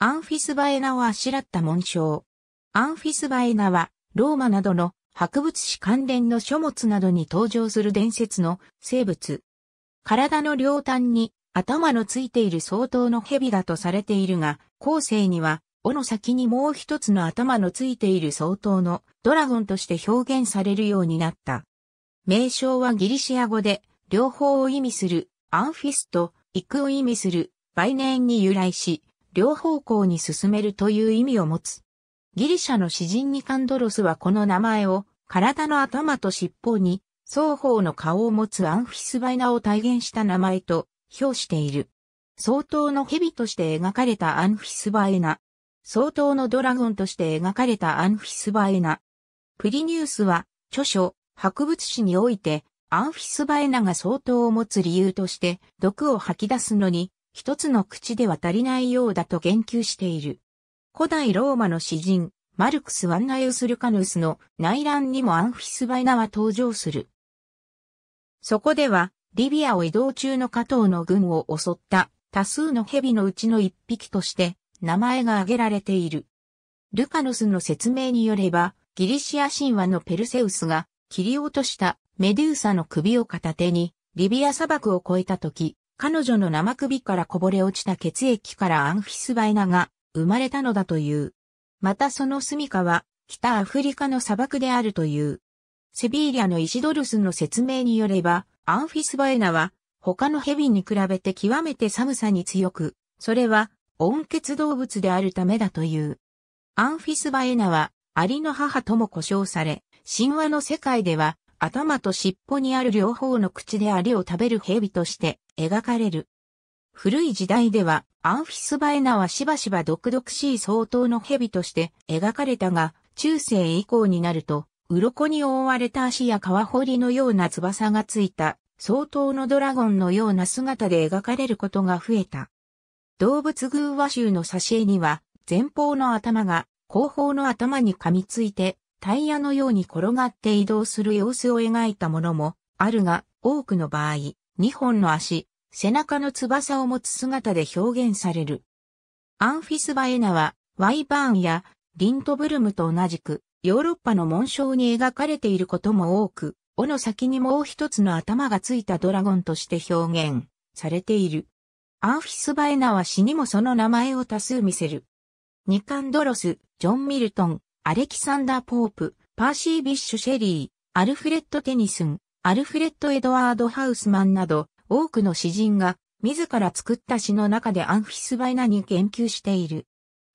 アンフィスバエナをあしらった紋章。アンフィスバエナは、ローマなどの博物史関連の書物などに登場する伝説の生物。体の両端に頭のついている相当の蛇だとされているが、後世には、尾の先にもう一つの頭のついている相当のドラゴンとして表現されるようになった。名称はギリシア語で、両方を意味するアンフィスと、行くを意味するバイネーンに由来し、両方向に進めるという意味を持つ。ギリシャの詩人ニカンドロスはこの名前を体の頭と尻尾に双方の顔を持つアンフィスバイナを体現した名前と評している。相当の蛇として描かれたアンフィスバイナ。相当のドラゴンとして描かれたアンフィスバイナ。プリニウスは著書、博物史においてアンフィスバイナが相当を持つ理由として毒を吐き出すのに一つの口では足りないようだと言及している。古代ローマの詩人、マルクス・ワンナイウス・ルカヌスの内乱にもアンフィス・バイナは登場する。そこでは、リビアを移動中の加藤の軍を襲った多数の蛇のうちの一匹として名前が挙げられている。ルカヌスの説明によれば、ギリシア神話のペルセウスが切り落としたメデューサの首を片手にリビア砂漠を越えた時、彼女の生首からこぼれ落ちた血液からアンフィスバイナが生まれたのだという。またその住処は北アフリカの砂漠であるという。セビーリアのイシドルスの説明によれば、アンフィスバエナは他のヘビに比べて極めて寒さに強く、それは温血動物であるためだという。アンフィスバエナはアリの母とも呼称され、神話の世界では頭と尻尾にある両方の口でアリを食べる蛇として描かれる。古い時代ではアンフィスバエナはしばしば毒々しい相当の蛇として描かれたが、中世以降になると、鱗に覆われた足や皮彫りのような翼がついた、相当のドラゴンのような姿で描かれることが増えた。動物偶話集の挿絵には、前方の頭が後方の頭に噛みついてタイヤのように転がって移動する様子を描いたものもあるが、多くの場合、2本の足、背中の翼を持つ姿で表現される。アンフィスバエナは、ワイバーンやリントブルムと同じく、ヨーロッパの紋章に描かれていることも多く、尾の先にもう一つの頭がついたドラゴンとして表現されている。アンフィスバエナは詩にもその名前を多数見せる。ニカンドロス、ジョン・ミルトン、アレキサンダー・ポープ、パーシー・ビッシュ・シェリー、アルフレッド・テニスン、アルフレッド・エドワード・ハウスマンなど、多くの詩人が、自ら作った詩の中でアンフィスバイナに言及している。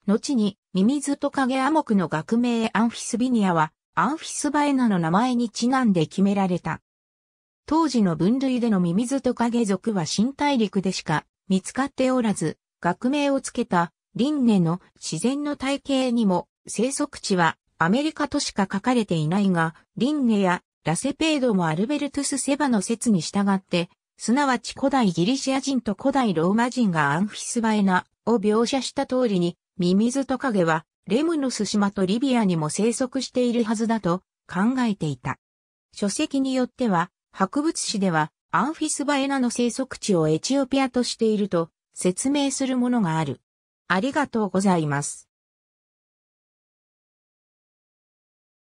後に、ミミズトカゲアモクの学名アンフィスビニアは、アンフィスバイナの名前にちなんで決められた。当時の分類でのミミズトカゲ族は新大陸でしか見つかっておらず、学名をつけた、輪廻の自然の体系にも生息地はアメリカとしか書かれていないが、リンネやラセペードもアルベルトゥス・セバの説に従って、すなわち古代ギリシア人と古代ローマ人がアンフィスバエナを描写した通りに、ミミズトカゲはレムノス島とリビアにも生息しているはずだと考えていた。書籍によっては、博物誌ではアンフィスバエナの生息地をエチオピアとしていると説明するものがある。ありがとうございます。